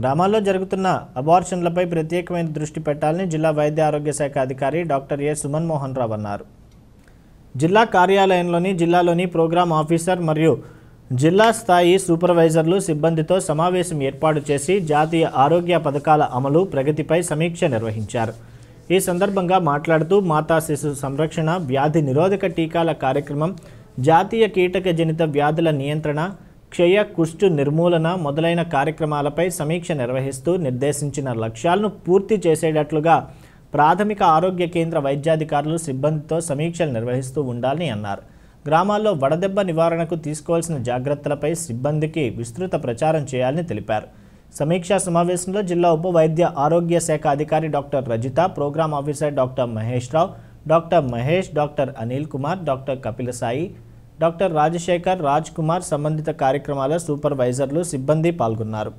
గ్రామాల్లో జరుగుతున్న అబార్షన్లపై ప్రత్యేకమైన దృష్టి పెట్టాలని జిల్లా వైద్య ఆరోగ్య శాఖ అధికారి డాక్టర్ ఏ సుమన్ మోహన్ రావు అన్నారు జిల్లా కార్యాలయంలోని జిల్లాలోని ప్రోగ్రాం ఆఫీసర్ మరియు జిల్లా స్థాయి సూపర్వైజర్లు సిబ్బందితో సమావేశం ఏర్పాటు చేసి జాతీయ ఆరోగ్య పథకాల అమలు ప్రగతిపై సమీక్ష నిర్వహించారు ఈ సందర్భంగా మాట్లాడుతూ మాతా శిశు సంరక్షణ వ్యాధి నిరోధక టీకాల కార్యక్రమం జాతీయ కీటక జనిత వ్యాధుల నియంత్రణ క్షయ కుష్టు నిర్మూలన మొదలైన కార్యక్రమాలపై సమీక్ష నిర్వహిస్తూ నిర్దేశించిన లక్ష్యాలను పూర్తి చేసేటట్లుగా ప్రాథమిక ఆరోగ్య కేంద్ర వైద్యాధికారులు సిబ్బందితో సమీక్షలు నిర్వహిస్తూ ఉండాలని అన్నారు గ్రామాల్లో వడదెబ్బ నివారణకు తీసుకోవాల్సిన జాగ్రత్తలపై సిబ్బందికి విస్తృత ప్రచారం చేయాలని తెలిపారు సమీక్షా సమావేశంలో జిల్లా ఉప వైద్య ఆరోగ్య శాఖ అధికారి doctor Rajitha programme officer doctor Mahesh Rao doctor Mahesh doctor Anil Kumar doctor Kapila Sai doctor Rajasekhar Raj Kumar సంబంధిత కార్యక్రమాల సూపర్వైజర్లు సిబ్బంది పాల్గొన్నారు